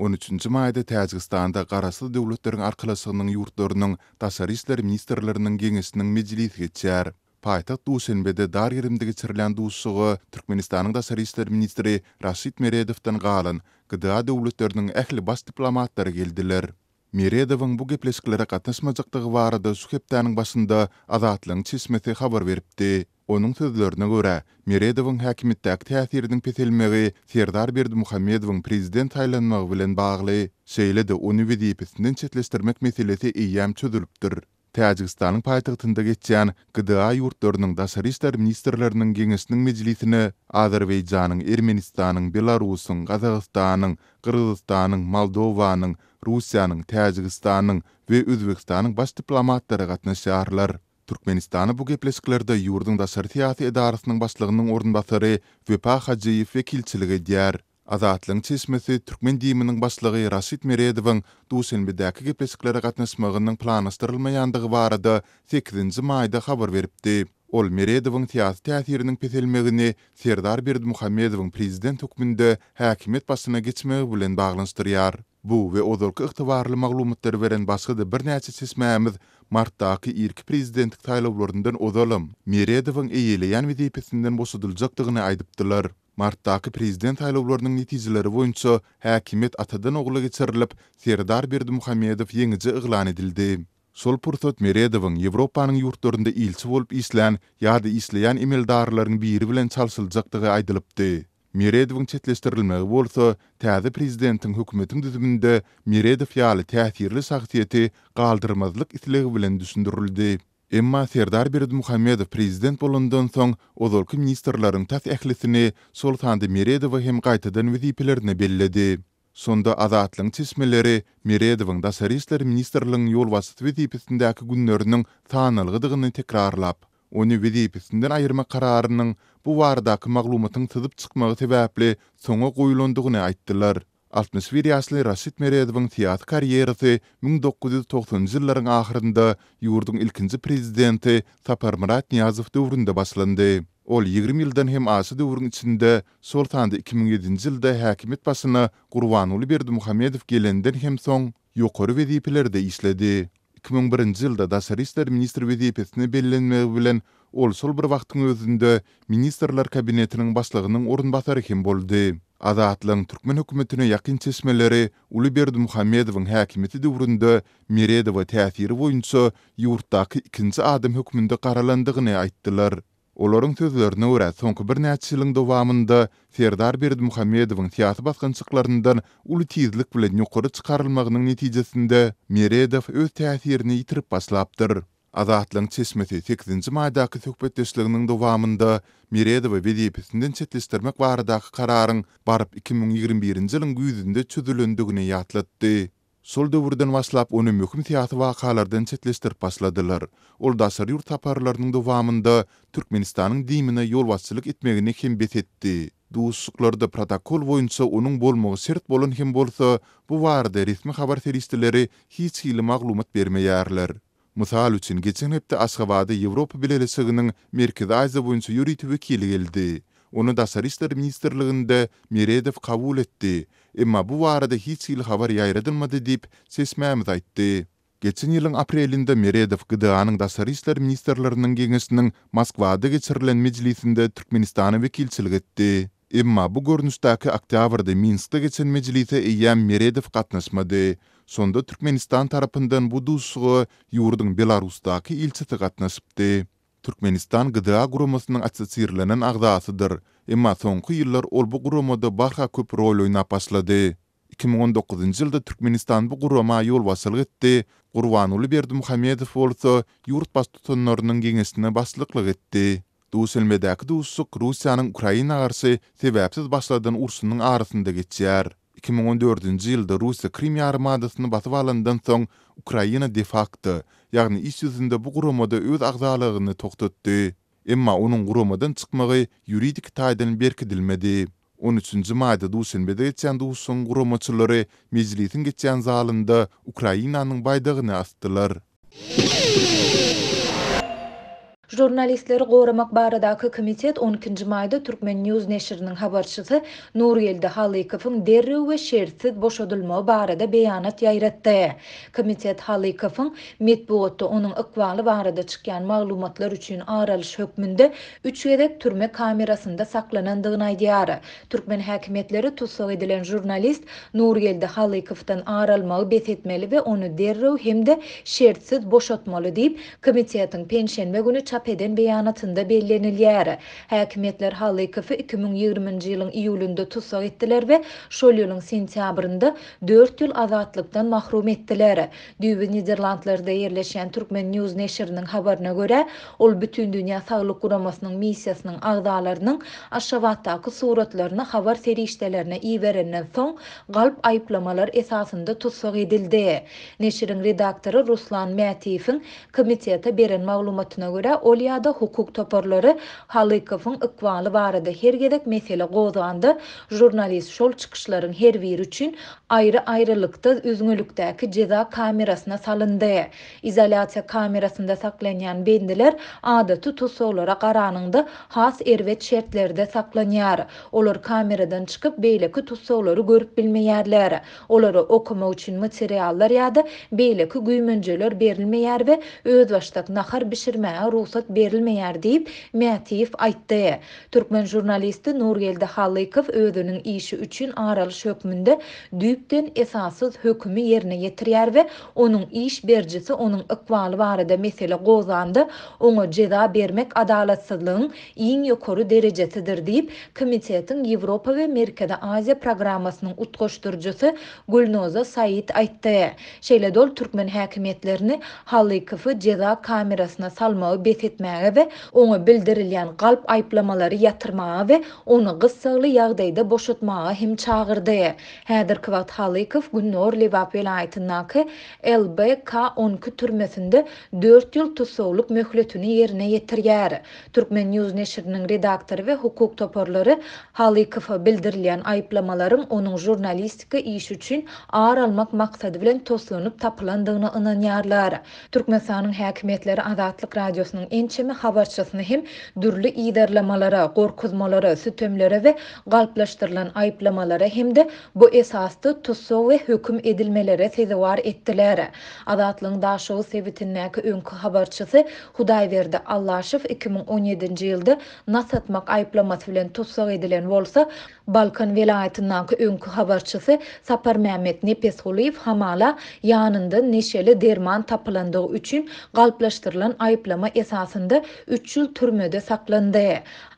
13-nji maýda Täjikistanda garaşly döwletleriň arkaly sygynyň ýurtlarynyň daşary işler ministrleriniň geňişiniň mejlisi geçer. Duşenbede dar daryrymdygy çyrylan duşugy Türkmenistanyň daşary işler ministri Rashid Meredowdan galan, gyda döwletleriniň ähli bas diplomatlary geldiler. Meredowyň bu gepleşiklere gatnaşmajakdygy barada Sukheptanyň başynda Azatlyň çismeti habar beripdi. Onuň sözlerine görä, Meredowyň häkimetdäki täsiriniň petelmegi Serdar Berdimuhammedowyň prezident taýlanmagy bilen bagly, şeýle-de ony wedipetinden çetleşdirmek meselesi iýem çözülipdir. Täjikistanyň paýtagtynda geçýän GDA ýurtlarynyň daşary işler ministrleriniň giňesiniň mejlisini Azerbaýjanyň, Ermenistanyň, Belarusyň, Gazagystanyň, Kyrgyzstanyň, Moldowanyň, Russiýanyň, Täjikistanyň we Özbegistanyň baş diplomatlary gatnaşýarlar. Türkmenistany bu gepleşiklerde ýurdun daşary täze edarasynyň başlygynyň ordunbasary Vepa Hajiýew wekilçiligi diýär. Azatlyň tismisi türkmen diýiminiň başlygy Rasit Meredowyň Dusen bidäki gepleşiklere gatnaşmagynyň planlaşdyrylmaýandygy barada 8-nji maýda habar beripdi. Ol Meredowyň tiýatry täsiriniň pesilmegini Serdar Berdimuhammedowyň prezident hökümünde häkimet başyna geçmegi bilen baglanşdyrýar. Bu we ozalky ygtybarly maglumatlar beren başgady bir näçe sesmämiz martdaky ilk prezidentlik taýlawlaryndan ozalym Meredowyň eýeli ýany diýipsinden bolsa duljakdygyny aýdypdylar. Martdaky prezident haýlawlarynyň netijeleri boýunça häkimet atadan ogluga çyrylyp, Serdar Berdi Muhammedow ýeňiji iglan edildi. Sol Purtot Meredowyň Ýewropanyň ýurtlarynda ilçi bolup islän ýa-da isleýän emeldarlaryň biri bilen çalşyljakdygy aýdylypdy. Meredowyň çetleşdirilmegi bolsa, täze prezidentiň hökümetiň düzüminde Meredow ýaly täsirli sagtyýeti galdyrmazlyk isleği bilen düşündürildi. Emma Serdar Berdi Muhammedov prezident bolundan soň ozolky ministrlaryň täs ählisini Sultan Demiredow hem gaýtadan wizi pilerini bellädi. Sonda azatlyň tismeleri Meredowyň da Sarysler ministrliginiň ýol wasyty wizi günlerini täkrarlap, onu wizi pilerinden aýyrma kararynyň bu wagtdaky maglumatyň tydyp çykmagy täbäpli soňa goýulandygyny aýtdylar. 61 ýaşly Rasit Meredowyň tiýatr karýerasy 1990-njy ýyllaryň ahyrynda ilkinji prezidenti Tapar Murat Niýazow döwründe başlandy. Ol 20 ýyldan hem asy döwrüň içinde Sultanda 2007-nji ýylda häkimet basyny Gurbanuly Berdimuhammedow gelenden hem soň ýokary wezipelerde işledi. 2001-nji ýylda Dasaristler ministr wezipesini bellenmek bilen ol sol bir wagtyň özünde ministrler kabinetiniň başlygynyň orunbasary hem boldy. Azatlyň türkmen hökümetine ýakyn çeşmeleri Uliberdi Muhammedowyň häkimeti döwründe Meredowa täsiri boýunça ýurtdaky ikinji adam hökümünde garalandygyny aýtdylar. Olaryň sözlerine görä, soňky bir näçe ýylyň dowamında Serdar Berdi Muhammedowyň siýasy basgynçylyklaryndan uly tizlik bilen ýokary çykarylmagynyň netijesinde Meredow öz täsirini ýitirip başlapdyr. Azatlan çismeti 8-nji maýdaky söhbet döşleginiň dowamında Miredowa wedipisinden çetlistirmek baradaky kararyň barap 2021-nji ýylyň güýdünde çüzülendigini ýatlatdy. Sol döwürden başlap onu möhüm we wakalardan çetlistirip başladylar. Ol daşar ýurt taparlarynyň dowamında Türkmenistanyň diýmine ýol basçylyk etmegini kim betetdi. Duşuklarda protokol boýunça onuň bolmagy sert bolun hem bolsa, bu vardı resmi haber teristileri hiç hili maglumat bermeýärler. Mysal üçin geçen hepde Aşgabatda Ýewropa bilelisiginiň Merkezi Aziýa boýunça ýürütüp wekili geldi. Onu da Sarýstar ministrliginde Meredew kabul etdi. Emma bu barada hiç ýyl habar ýaýradylmady diýip sesmämiz aýtdy. Geçen ýylyň aprelinde Meredew GDA-nyň da Sarýstar ministrlerinin geňesiniň Moskwada geçirilen mejlisinde Türkmenistany wekilçilik etdi. Emma bu görnüşdäki oktýabrda Minskde geçen mejlise ýa Meredew gatnaşmady. Sonda Türkmenistan tarapından bu duusuğu yurdun Belarus'daki ilçe tıgatna sipti. Türkmenistan gıda gurumasının açı sirlenen ağdaasıdır. Ema yıllar ol bu gurumada baxa köp rol oyna 2019 ýylda Türkmenistan bu guruma ýol vasil etdi, Gurvan berdi Muhammedif olsa yurt bas tutunlarının genesini baslıqlı gittdi. Duuselmedaki duusuk Rusiyanın Ukrayna arsi sebepsiz basladın ursunun 2014-nji ýylda Russiýa Krim ýarmadasyny basyp alandan soň Ukraina de facto, ýagny iş bu guramada öz agzalygyny togtatdy. Emma onun guramadan çykmagy ýuridik taýdan berki 13-nji maýda Duşen Bedretsen duşun guramatçylary meclisiniň geçen zalynda Ukrainanyň baýdygyny astdylar. Jurnalistleri goramak baradaky komitet 12-nji maýda Türkmen News näşiriniň habarçysy Nurgelde Halykowyň derrew we şertsiz boşadylma barada beýanat ýaýratdy. Komitet Halykowyň medpuwatda onuň ykwaly barada çykýan maglumatlar üçin aralyş hökmünde 3 ýere türme kamerasynda saklanandygyny aýdýar. Türkmen häkimetleri tutsak edilen jurnalist Nurgelde Halykowdan aralmagy besetmeli etmeli we onu derrew hemde şertsiz boşatmaly diýip komitetiň penşenme günü çap eden beyanatında bellenilýär. Häkimetler Hallykyfy 2020-nji ýylyň iýulunda tutsak etdiler we şol ýylyň sentýabrynda 4 ýyl azatlykdan mahrum etdiler. Düýbi Niderlandlarda ýerleşen Turkmen News neşriniň habaryna görä, ol bütün dünýä saglyk guramasynyň missiýasynyň agdalarynyň Aşgabatdaky suratlaryna habar serişdelerine iýi berenden soň galp aýyplamalar esasında tutsak edildi. Neşirin redaktory Ruslan Mätiýewiň berin beren maglumatyna görä, Olyada hukuk toparları Halıkov'un ıkvalı varıdı. Her gedek mesele jurnalist şol çıkışların her bir üçün ayrı ayrılıkta üzgülükteki ceza kamerasına salındı. İzolasyon kamerasında saklanyan bendiler adı tutusu olarak aranında has ervet şertlerde saklanyar. Olur kameradan çıkıp beyle kutusu oları görüp bilme yerler. Oları okuma uçun materiallar yada beyle ki güymüncelör berilme yer ve öz başlık bişirmeye rusa ruhsat berilmeýär diýip Mätiýew aýtdy. Türkmen jurnalisti Nurgelde Hallykow özüniň işi üçin aralyş hökmünde düýpden esasyz hökümi yerine ýetirýär we onuň iş berjisi onuň ikwaly barada mesele gozandy. Oňa ceza bermek adalatsyzlygyň iň ýokary derejesidir diýip Komitetiň Ýewropa we Merkezde Aziýa programmasynyň utgoşdurjysy Gulnoza Sayit aýtdy. Şeýle dol Türkmen häkimetlerini Halykowy ceza kamerasına salmagy bes etmäge we ony bildirilýän galp aýplamalary ýatyrmaga we ony gyssagly ýagdaýda boşatmaga hem çağırdy. Häzir Kwat Halykow Günnor LBK 12 türmesinde 4 ýyl tutsawlyk möhletini ýerine ýetirýär. Türkmen News neşriniň redaktory we hukuk toparlary Halykowa bildirilýän aýplamalaryň onuň jurnalistika iş üçin ağır almak maksady bilen tutsunyp tapylandygyna inanýarlar. Türkmen sanyň häkimetleri Adatlyk ençemi habarçasını hem dürlü iyiderlamalara, korkuzmalara, sütömlere ve kalplaştırılan ayıplamalara hem de bu esastı tussu ve hüküm edilmelere sezi var ettilere. Adatlıng daşo önkü habarçası Hudayverdi Allahşif 2017. yılda nasatmak ayıplamas bilen tussu edilen volsa Balkan velayetindan önkü habarçası Sapar Mehmet Nepesoliv hamala yanında neşeli derman tapılandığı üçün kalplaştırılan ayıplama esas binasında 3 yıl türmede saklandı.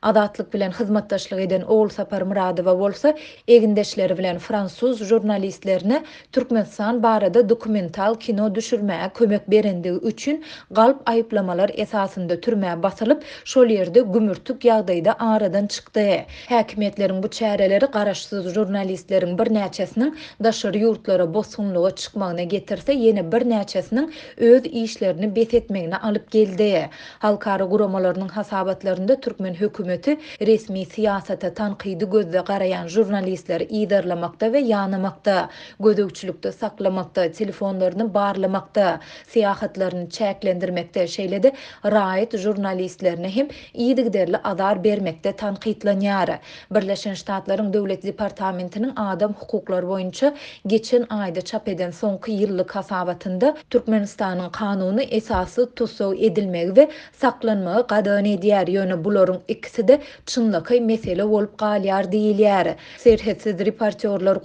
Adatlık bilen hizmetdaşlık eden oğul Sapar Muradova bolsa, egindeşleri bilen Fransuz jurnalistlerine Türkmenistan barada dokumental kino düşürmeye kömek berendiği üçün galp ayıplamalar esasında türmeye basılıp şol yerde gümürtük yağdayda ağrıdan çıktı. Hakimiyetlerin bu çareleri karşısız jurnalistlerin bir neçesinin daşır yurtlara bosunluğa çıkmağına getirse yeni bir neçesinin öz işlerini besetmeğine alıp geldi. halkara guramalarının hasabatlarında Türkmen hükümeti resmi siyasata tanqidi gözde garayan jurnalistler iderlamakta ve yanamakta, gödökçülükte saklamakta, telefonlarını barlamakta, siyahatlarını çeklendirmekte de rayet jurnalistlerine hem iyidigderli adar bermekte tanqidlanyara. Birleşen Ştatların Devlet Departamentinin adam hukuklar boyunca geçen ayda çap eden sonki yıllık hasabatında Türkmenistan'ın kanunu esası tusu edilmek ve Saklanma qadan ediyar yönü bulorun ikisi de çınlakay mesele olup qaliyar deyilyar. Serhetsiz reportörler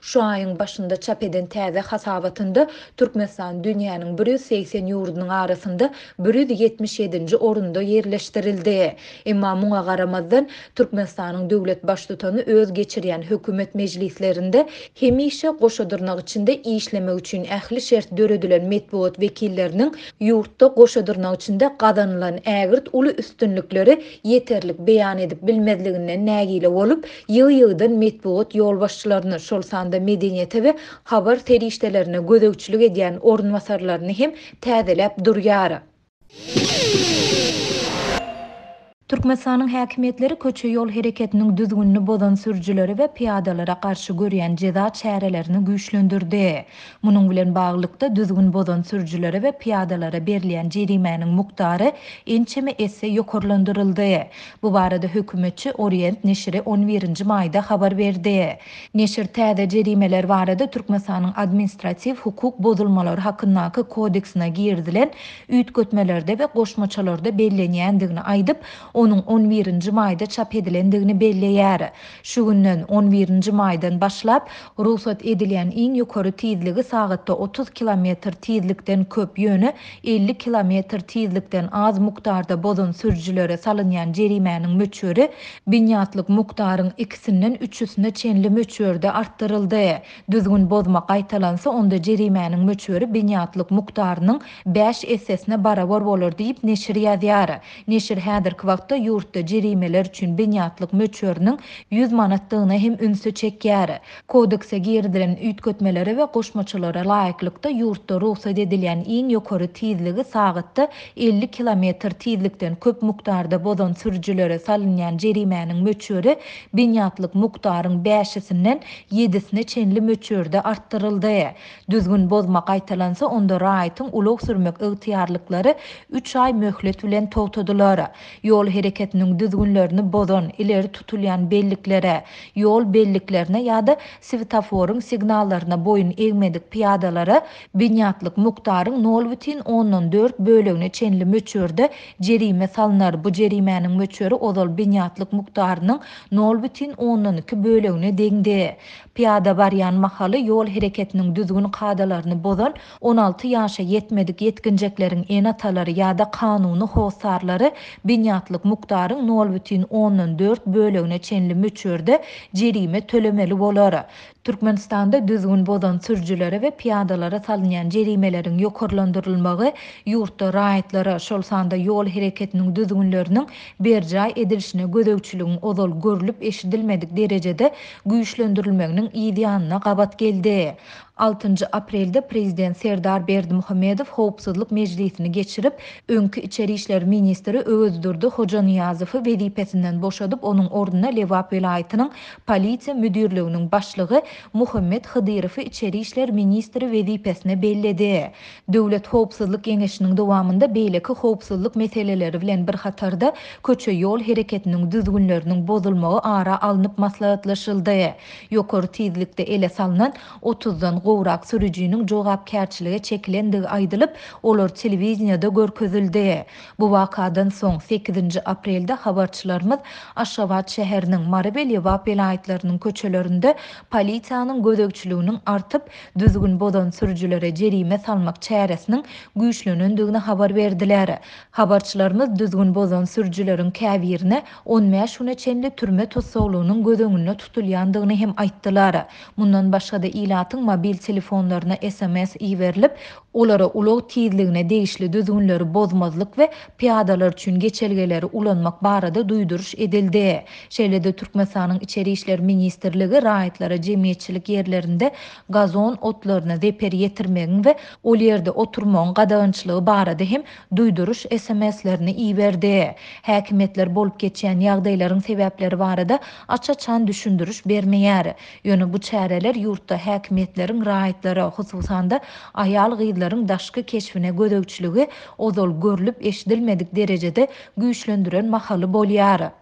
şu ayın başında çap edin təzi xasavatında Türkmenistan dünyanın 180 yurdunun arasında 177. orunda yerleştirildi. Emma muna qaramazdan Türkmenistanın dövlet başlatanı öz geçiriyen hükümet meclislerinde hemişe qoşadırnaq içinde işleme üçün əhli şert dörödülən metbuat vekillerinin yurtta qoşadırnaq içinde gazanılan ägirt ulu üstünlükleri yeterlik beýan edip bilmezliginde nägile bolup, ýyl-ýyldan metbuat ýolbaşçylaryny şol sanda medeniýete we habar terişdelerine gödäkçilik edýän ornmasarlaryny hem täzeläp durýar. Türkmenistanyň häkimetleri köçe ýol hereketiniň düzgünligini bozan sürjüleri we piyadalara garşy görýän ceza çärelerini güýçlendirdi. Munyň bilen baglykda düzgün bozan sürjüleri we piyadalara berilýän jerimäniň mukdary inçimi esse ýokurlandyryldy. Bu barada hükümetçi Orient neşiri 11-nji maýda verdi. berdi. Neşir täze jerimeler barada Türkmenistanyň administratif hukuk bozulmalary hakyndaky kodeksine girdilen ýetgötmelerde we goşmaçalarda bellenýändigini aýdyp onun 11-nji maýda çap edilendigini belleýär. Şu günden 11-nji maýdan başlap, ruhsat edilen iň ýokary tiýdligi sagatda 30 kilometr tiýdlikden köp ýöne 50 kilometr tiýdlikden az mukdarda bolan sürjülere salynýan jerimäniň möçüri binýatlyk mukdaryň ikisinden 3-üsine çenli möçürde artdyryldy. Düzgün bozma gaýtalansa, onda jerimäniň möçüri binýatlyk mukdarynyň 5 esesine barabar bolar diýip neşir ýadyar. Neşir häzirki wagt yurtda jerimeler üçin binyatlyk möçörnüň 100 manatdygyna hem ünsü çekýär. Kodeksa girdilen üýtgötmelere we goşmaçylara laýyklykda yurtda ruhsat edilen iň ýokary tezligi sagatda 50 kilometr tezlikden köp mukdarda bodon sürjülere salynýan jerimäniň möçörü binyatlyk mukdaryň 5-sinden 7-sine çenli möçörde artdyryldy. Düzgün bozmak gaýtalansa onda raýatyň ulag sürmek ygtiýarlyklary 3 ay möhlet bilen togtadylar. Yol hareketinin düzgünlerini bozon ileri tutulyan belliklere yol belliklerine ya da sivitaforun signallarına boyun eğmedik piyadalara binyatlık muktarın 0.10.4 bölegine çenli möçürde cerime salınar bu cerimenin ozal odol binyatlık 010 0.10.2 bölüğüne dengde piyada baryan mahalı yol hereketiniň düzgün kadalarını bozon 16 yaşa yetmedik yetkinceklerin en ataları ya da kanunu hosarları mukdarın 0 bütün 10 4 bölüğüne çenli müçörde cerime tölömeli olara. Türkmenistan'da düzgün bodan sürcülere ve piyadalara salınyan cerimelerin yokorlandırılmağı, yurtta rayetlara, şolsanda yol hareketinin düzgünlerinin bir cay edilişine gözövçülüğün ozol görülüp eşidilmedik derecede güyüşlendürülmeğinin iyidiyanına qabat geldi. 6-njy aprelde prezident Serdar Berdimuhammedow howpsuzlyk mejlisini geçirip, öňki içeri işler ministri öwüzdürdi Hoca Niyazowy wezipetinden boşadyp, onuň ornuna Lewapel aýtynyň polisiýa müdirliginiň başlygy Muhammed Hıdırıfı İçeri İşler Ministri vezipesine belledi. Dövlet Hopsızlık Yeneşinin devamında beyleki hopsızlık meseleleri bilen bir hatarda köçe yol hareketinin düzgünlerinin bozulmağı ara alınıp maslahatlaşıldı. Yokor tizlikte ele salınan 30'dan gowrak sürücüünün coğab kärçiligi çekilendi aydılıp olor gör görküzüldi. Bu vakadan son 8-nji aprelde habarçylarymyz Aşgabat şäheriniň Marabeli we köçelerinde polisiýanyň gödökçüliginiň artyp düzgün bodon sürjülere jerime salmak çäresiniň güýçlenendigini habar berdiler. Habarçylarymyz düzgün bozon sürjüleriň käbirine 10 maýa şuna çenli türme tutsaglygynyň gödögünde tutulýandygyny hem aýtdylar. Mundan başga da ilatyň mobil telefonlaryna SMS iwerilip, olara ulog tiýdiligine degişli düzgünleri bozmazlyk we piyadalar üçin geçelgeleri ulanmak barada duýduruş edildi. Şeýle de Türkmenistanyň içeri işleri ministrligi raýatlara hizmetçilik yerlerinde gazon otlarını deper yetirmeğin ve o yerde oturmon qadağınçlığı barada hem duyduruş SMS-lerini iyi Hakimetler bolup geçen yağdayların sebepleri barada aça çan düşündürüş bermeyer. Yönü bu çareler yurtta hakimetlerin rahatları hususan da ayal gıydların daşkı keşfine gödökçülüğü ozol görülüp eşidilmedik derecede güçlendiren mahalı bolyarı.